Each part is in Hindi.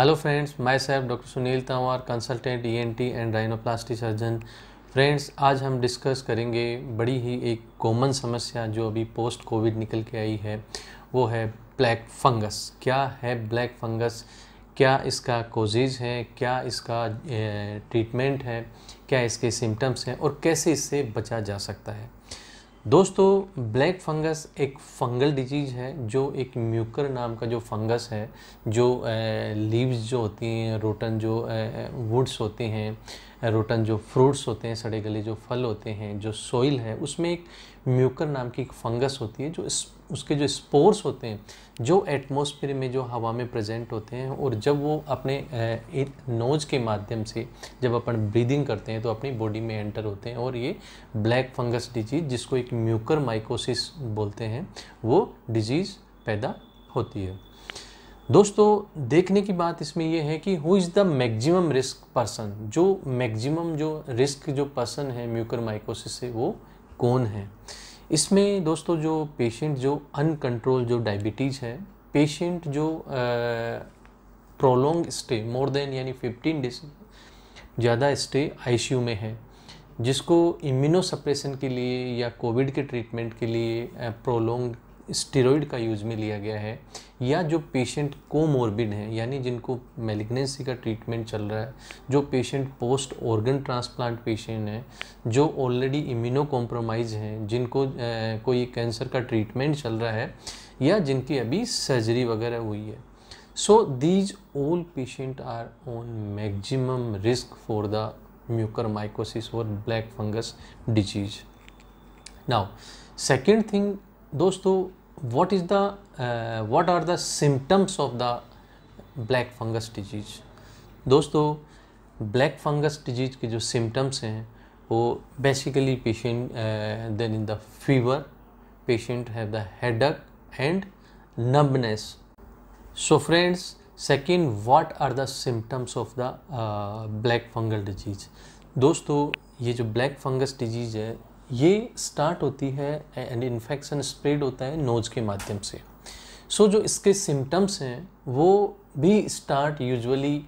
हेलो फ्रेंड्स मैं साहब doctor Sunil Tanwar consultant ENT and rhinoplasty surgeon friends आज हम डिस्कस करेंगे बड़ी ही एक कॉमन समस्या जो अभी पोस्ट कोविड निकल के आई है वो है ब्लैक फंगस क्या है ब्लैक फंगस क्या इसका कोजेज है क्या इसका ट्रीटमेंट है क्या इसके सिम्टम्स हैं और कैसे इससे बचा जा सकता है दोस्तों ब्लैक फंगस एक फंगल डिजीज़ है जो एक म्यूकर नाम का जो फंगस है जो लीव्स जो होती हैं रोटन जो वुड्स होते हैं रोटन जो फ्रूट्स होते हैं सड़े गले जो फल होते हैं जो सोइल है उसमें एक म्यूकर नाम की एक फंगस होती है जो इस, उसके जो स्पोर्स होते हैं जो एटमॉस्फेयर में जो हवा में प्रेजेंट होते हैं और जब वो अपने एक नोज के माध्यम से जब अपन ब्रीदिंग करते हैं तो अपनी बॉडी में एंटर होते हैं और ये ब्लैक फंगस डिजीज जिसको एक म्यूकर माइकोसिस बोलते हैं वो डिजीज़ पैदा होती है दोस्तों देखने की बात इसमें यह है कि who is the maximum risk person जो मैक्सिमम जो रिस्क जो पर्सन है म्यूकर माइकोसिस से वो कौन है इसमें दोस्तों जो पेशेंट जो अनकंट्रोल जो डायबिटीज़ है पेशेंट जो प्रोलोंग स्टे मोर देन यानी 15 डेज ज़्यादा स्टे आईसीयू में है जिसको इम्यूनो सप्रेशन के लिए या कोविड के ट्रीटमेंट के लिए प्रोलोंग स्टेरॉइड का यूज़ में लिया गया है या जो पेशेंट कोमोरबिड हैं यानी जिनको मेलिग्नेंसी का ट्रीटमेंट चल रहा है जो patient post organ transplant patient हैं जो ऑलरेडी इम्यूनो कॉम्प्रोमाइज हैं जिनको आ, कोई कैंसर का ट्रीटमेंट चल रहा है या जिनकी अभी सर्जरी वगैरह हुई है so these all patient are on maximum risk for the mucor mycosis और black fungus disease now second thing दोस्तों what is the uh, what are the symptoms of the black fungus disease दोस्तों ब्लैक फंगस डिजीज के जो सिम्टम्स हैं वो basically patient then in the fever patient have the headache and numbness so friends second what are the symptoms of the black fungal disease दोस्तों ये जो ब्लैक फंगस डिजीज है ये स्टार्ट होती है एंड इन्फेक्शन स्प्रेड होता है नोज के माध्यम से सो so, जो इसके सिम्टम्स हैं वो भी स्टार्ट यूजुअली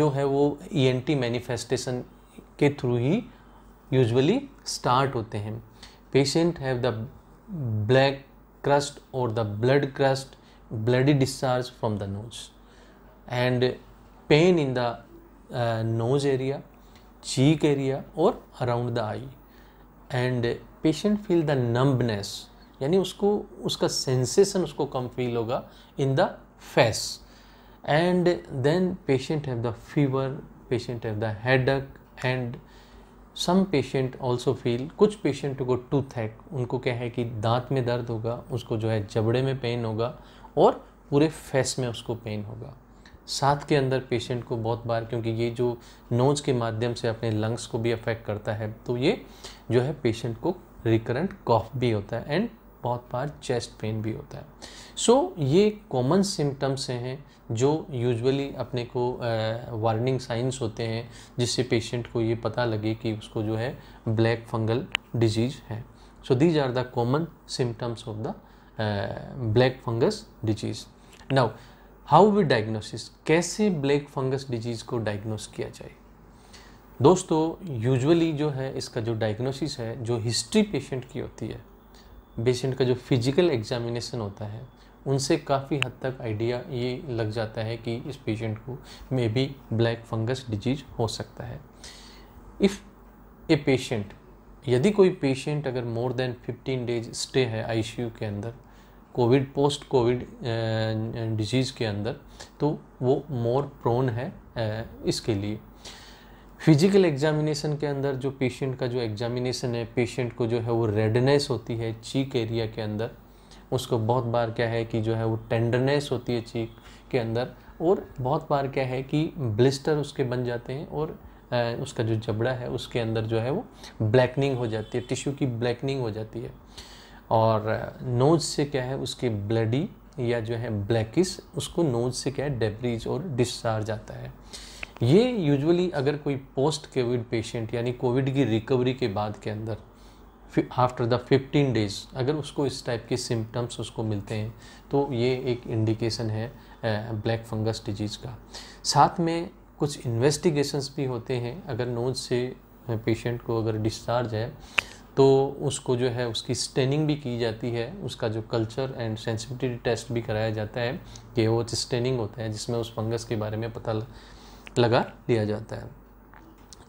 जो है वो ईएनटी e मैनिफेस्टेशन के थ्रू ही यूजुअली स्टार्ट होते हैं patient have the black crust और the blood crust bloody discharge from the nose and pain in the nose area cheek area और around the eye and patient feel the numbness यानी उसको उसका सेंसेशन उसको कम फील होगा in the face and then patient have the fever patient have the headache and some patient also feel कुछ पेशेंट को टूथ हैक उनको क्या है कि दांत में दर्द होगा उसको जो है जबड़े में पेन होगा और पूरे फेस में उसको पेन होगा साथ के अंदर पेशेंट को बहुत बार क्योंकि ये जो नोज के माध्यम से अपने लंग्स को भी अफेक्ट करता है तो ये जो है पेशेंट को रिकरेंट कॉफ भी होता है एंड बहुत बार चेस्ट पेन भी होता है सो so, ये कॉमन सिम्टम्स हैं जो यूजुअली अपने को वार्निंग uh, साइंस होते हैं जिससे पेशेंट को ये पता लगे कि उसको जो है ब्लैक फंगल डिजीज़ है so these are the common symptoms of the black fungus disease now how we diagnosis कैसे ब्लैक फंगस डिजीज़ को डायग्नोस किया जाए दोस्तों यूजुअली जो है इसका जो डायग्नोसिस है जो हिस्ट्री पेशेंट की होती है पेशेंट का जो फिजिकल एग्जामिनेशन होता है उनसे काफ़ी हद तक आइडिया ये लग जाता है कि इस पेशेंट को maybe black fungus disease हो सकता है इफ़ ए पेशेंट यदि कोई पेशेंट अगर मोर देन 15 डेज स्टे है आईसीयू के अंदर कोविड पोस्ट कोविड डिजीज़ के अंदर तो वो मोर प्रोन है इसके लिए फिजिकल एग्जामिनेशन के अंदर जो पेशेंट का जो एग्जामिनेशन है पेशेंट को जो है वो रेडनेस होती है चीक एरिया के अंदर उसको बहुत बार क्या है कि जो है वो टेंडरनेस होती है चीक के अंदर और बहुत बार क्या है कि ब्लिस्टर उसके बन जाते हैं और उसका जो जबड़ा है उसके अंदर जो है वो ब्लैकनिंग हो जाती है टिश्यू की ब्लैकनिंग हो जाती है और नोज से क्या है उसके ब्लडी या जो है ब्लैकिस उसको नोज से क्या है डेब्रीज और डिस्चार्ज आता है ये यूजुअली अगर कोई पोस्ट कोविड पेशेंट यानी कोविड की रिकवरी के बाद के अंदर आफ्टर द फिफ्टीन डेज अगर उसको इस टाइप के सिम्टम्स उसको मिलते हैं तो ये एक इंडिकेशन है ब्लैक फंगस डिजीज़ का साथ में कुछ इन्वेस्टिगेशंस भी होते हैं अगर नोज से पेशेंट को अगर डिस्चार्ज है तो उसको जो है उसकी स्टेनिंग भी की जाती है उसका जो कल्चर एंड सेंसिटिविटी टेस्ट भी कराया जाता है कि वो स्टेनिंग होता है जिसमें उस फंगस के बारे में पता लगा लिया जाता है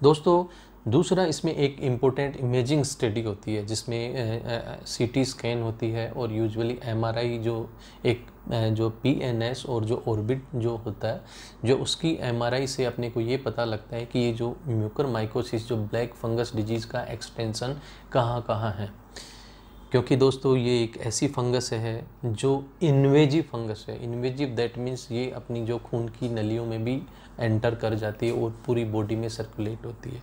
दोस्तों दूसरा इसमें एक इम्पोर्टेंट इमेजिंग स्टडी होती है जिसमें सी टी स्कैन होती है और यूजुअली एम आर आई जो एक जो पी एन एस और जो ऑर्बिट जो होता है जो उसकी एम आर आई से अपने को ये पता लगता है कि ये जो म्यूकर माइकोसिस जो ब्लैक फंगस डिजीज़ का एक्सटेंशन कहाँ कहाँ है क्योंकि दोस्तों ये एक ऐसी फंगस है जो इन्वेजिव फंगस है इन्वेजिव दैट मीन्स ये अपनी जो खून की नलियों में भी एंटर कर जाती है और पूरी बॉडी में सर्कुलेट होती है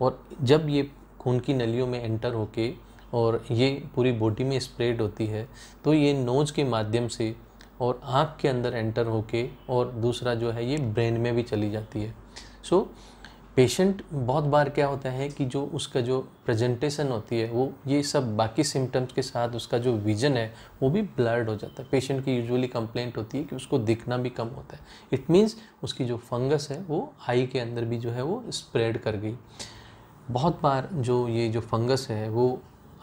और जब ये खून की नलियों में एंटर होके और ये पूरी बॉडी में स्प्रेड होती है तो ये नोज़ के माध्यम से और आँख के अंदर एंटर होके और दूसरा जो है ये ब्रेन में भी चली जाती है सो so, पेशेंट बहुत बार क्या होता है कि जो उसका जो प्रेजेंटेशन होती है वो ये सब बाकी सिम्टम्स के साथ उसका जो विजन है वो भी ब्लर्ड हो जाता है पेशेंट की यूजुअली कंप्लेंट होती है कि उसको दिखना भी कम होता है इट मीन्स उसकी जो फंगस है वो आई के अंदर भी जो है वो स्प्रेड कर गई बहुत बार जो ये जो फंगस है वो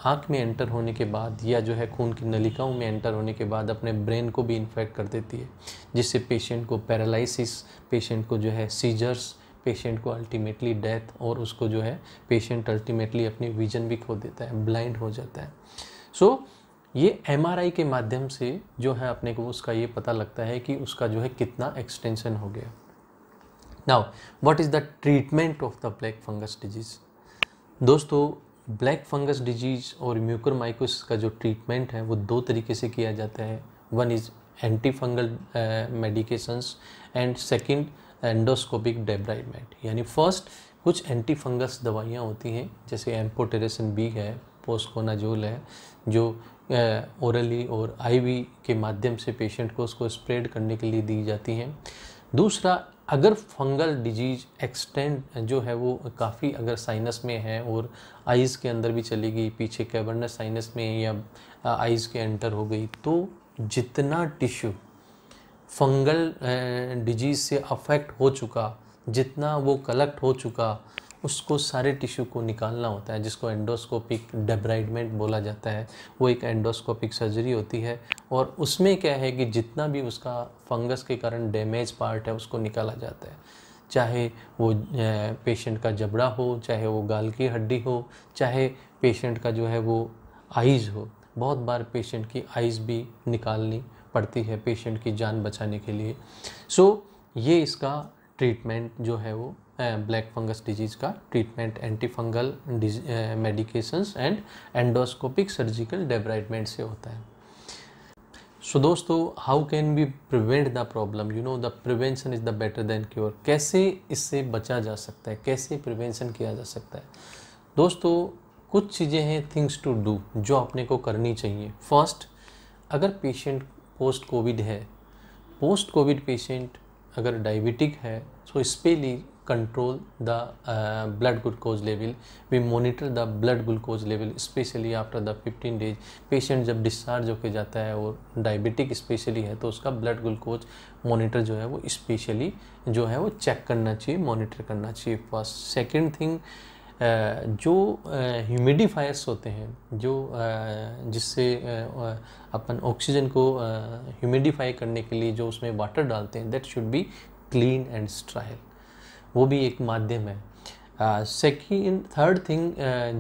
आँख में एंटर होने के बाद या जो है खून की नलिकाओं में एंटर होने के बाद अपने ब्रेन को भी इन्फेक्ट कर देती है जिससे पेशेंट को पैरालिसिस पेशेंट को जो है सीजर्स पेशेंट को अल्टीमेटली डेथ और उसको जो है पेशेंट अल्टीमेटली अपनी विजन भी खो देता है ब्लाइंड हो जाता है सो so, ये एम के माध्यम से जो है अपने को उसका ये पता लगता है कि उसका जो है कितना एक्सटेंशन हो गया now what is the treatment of the black fungus disease दोस्तों ब्लैक फंगस डिजीज़ और म्यूकरमाइकोस का जो ट्रीटमेंट है वो दो तरीके से किया जाता है one is anti fungal medications and second endoscopic debridement यानी फर्स्ट कुछ एंटी फंगस दवाइयाँ होती हैं जैसे एम्पोटेरेसन बी है पोस्कोनाजोल है जो ओरली और आईवी के माध्यम से पेशेंट को उसको स्प्रेड करने के लिए दी जाती हैं दूसरा अगर फंगल डिजीज एक्सटेंड जो है वो काफ़ी अगर साइनस में है और आइज़ के अंदर भी चली गई पीछे कैबर्नस साइनस में या आइज़ के एंटर हो गई तो जितना टिश्यू फंगल डिजीज़ से अफेक्ट हो चुका जितना वो कलेक्ट हो चुका उसको सारे टिश्यू को निकालना होता है जिसको एंडोस्कोपिक डेब्राइडमेंट बोला जाता है वो एक एंडोस्कोपिक सर्जरी होती है और उसमें क्या है कि जितना भी उसका फंगस के कारण डैमेज पार्ट है उसको निकाला जाता है चाहे वो पेशेंट का जबड़ा हो चाहे वो गाल की हड्डी हो चाहे पेशेंट का जो है वो आइज़ हो बहुत बार पेशेंट की आइज़ भी निकालनी पड़ती है पेशेंट की जान बचाने के लिए सो so, ये इसका ट्रीटमेंट जो है वो ब्लैक फंगस डिजीज़ का treatment anti fungal medications and endoscopic surgical debridement से होता है सो दोस्तों how can be prevent the problem you know the prevention is the better than cure कैसे इससे बचा जा सकता है कैसे प्रिवेंशन किया जा सकता है दोस्तों कुछ चीज़ें हैं थिंग्स टू डू जो अपने को करनी चाहिए फर्स्ट अगर पेशेंट पोस्ट कोविड है पोस्ट कोविड पेशेंट अगर डायबिटिक है सो तो so स्पेली control the uh, blood glucose level we monitor the blood glucose level especially after the 15 days patient जब discharge होके जाता है और diabetic especially है तो उसका blood glucose monitor जो है वो especially जो है वो check करना चाहिए monitor करना चाहिए first second thing जो ह्यूमिडिफायर्स होते हैं जो जिससे अपन ऑक्सीजन को ह्यूमिडिफाई करने के लिए जो उसमें वाटर डालते हैं that should be clean and sterile वो भी एक माध्यम है सेकेंड थर्ड थिंग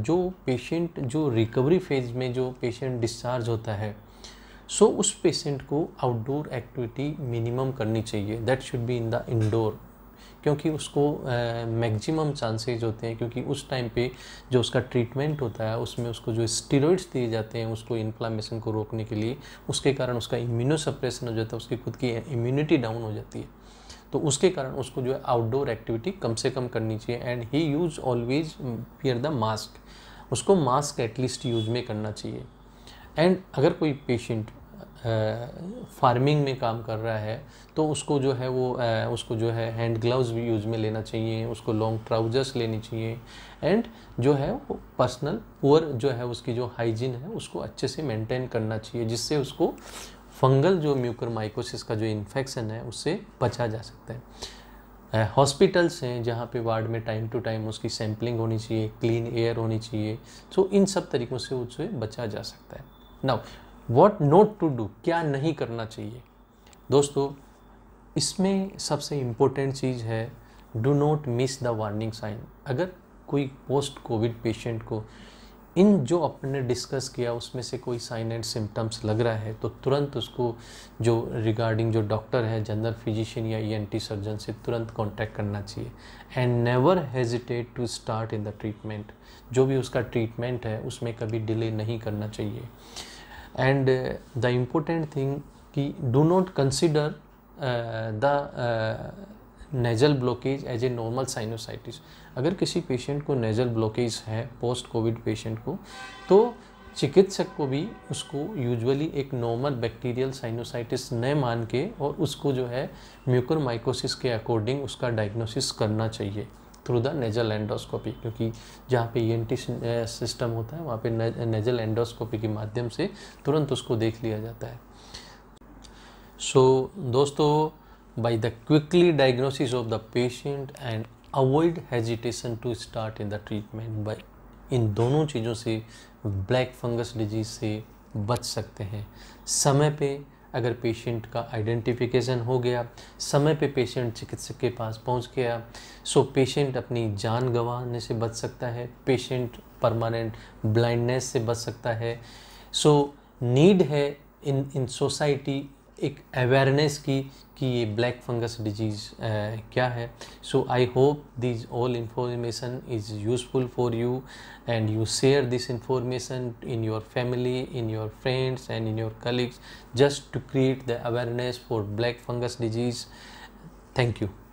जो पेशेंट जो रिकवरी फेज में जो पेशेंट डिस्चार्ज होता है सो so, उस पेशेंट को आउटडोर एक्टिविटी मिनिमम करनी चाहिए that should be in the indoor क्योंकि उसको मैक्सिमम uh, चांसेज होते हैं क्योंकि उस टाइम पे जो उसका ट्रीटमेंट होता है उसमें उसको जो स्टीरोइड्स दिए जाते हैं उसको इन्फ्लामेशन को रोकने के लिए उसके कारण उसका इम्यूनो सप्रेशन हो जाता है उसकी खुद की इम्यूनिटी डाउन हो जाती है तो उसके कारण उसको जो है आउटडोर एक्टिविटी कम से कम करनी चाहिए and he use always fear the mask उसको मास्क एटलीस्ट यूज में करना चाहिए एंड अगर कोई पेशेंट फार्मिंग में काम कर रहा है तो उसको जो है वो आ, उसको जो है हैंड ग्लव्स भी यूज़ में लेना चाहिए उसको लॉन्ग ट्राउजर्स लेनी चाहिए एंड जो है वो पर्सनल पुअर जो है उसकी जो हाइजीन है उसको अच्छे से मेंटेन करना चाहिए जिससे उसको फंगल जो माइकोसिस का जो इन्फेक्शन है उससे बचा जा सकता है हॉस्पिटल्स हैं जहाँ पे वार्ड में टाइम टू टाइम उसकी सैम्पलिंग होनी चाहिए क्लीन एयर होनी चाहिए सो तो इन सब तरीक़ों से उससे बचा जा सकता है now what not to do क्या नहीं करना चाहिए दोस्तों इसमें सबसे इम्पोर्टेंट चीज़ है do not miss the warning sign अगर कोई पोस्ट कोविड पेशेंट को इन जो अपने डिस्कस किया उसमें से कोई साइन एंड सिम्टम्स लग रहा है तो तुरंत उसको जो रिगार्डिंग जो डॉक्टर है जनरल फिजिशियन या टी e सर्जन से तुरंत कांटेक्ट करना चाहिए and never hesitate to start in the treatment जो भी उसका ट्रीटमेंट है उसमें कभी डिले नहीं करना चाहिए एंड द इम्पोर्टेंट थिंग कि do not consider the nasal blockage as a normal sinusitis अगर किसी पेशेंट को नेजल ब्लॉकेज है पोस्ट कोविड पेशेंट को तो चिकित्सक को भी उसको यूजुअली एक नॉर्मल बैक्टीरियल साइनोसाइटिस न मान के और उसको जो है म्यूकर माइकोसिस के अकॉर्डिंग उसका डायग्नोसिस करना चाहिए थ्रू द नेजल एंडोस्कोपी क्योंकि जहाँ पे ई e सिस्टम होता है वहाँ पे नेजल एंडोस्कोपी के माध्यम से तुरंत उसको देख लिया जाता है सो so, दोस्तों by the quickly diagnosis of the patient and avoid hesitation to start in the treatment by इन दोनों चीज़ों से ब्लैक फंगस डिजीज से बच सकते हैं समय पे अगर पेशेंट का आइडेंटिफिकेशन हो गया समय पे पेशेंट चिकित्सक के पास पहुंच गया सो पेशेंट अपनी जान गंवाने से बच सकता है पेशेंट परमानेंट ब्लाइंडनेस से बच सकता है सो नीड है इन इन सोसाइटी एक अवेयरनेस की कि ये ब्लैक फंगस डिजीज़ क्या है so I hope this all information is useful for you and you share this information in your family in your friends and in your colleagues just to create the awareness for black fungus disease thank you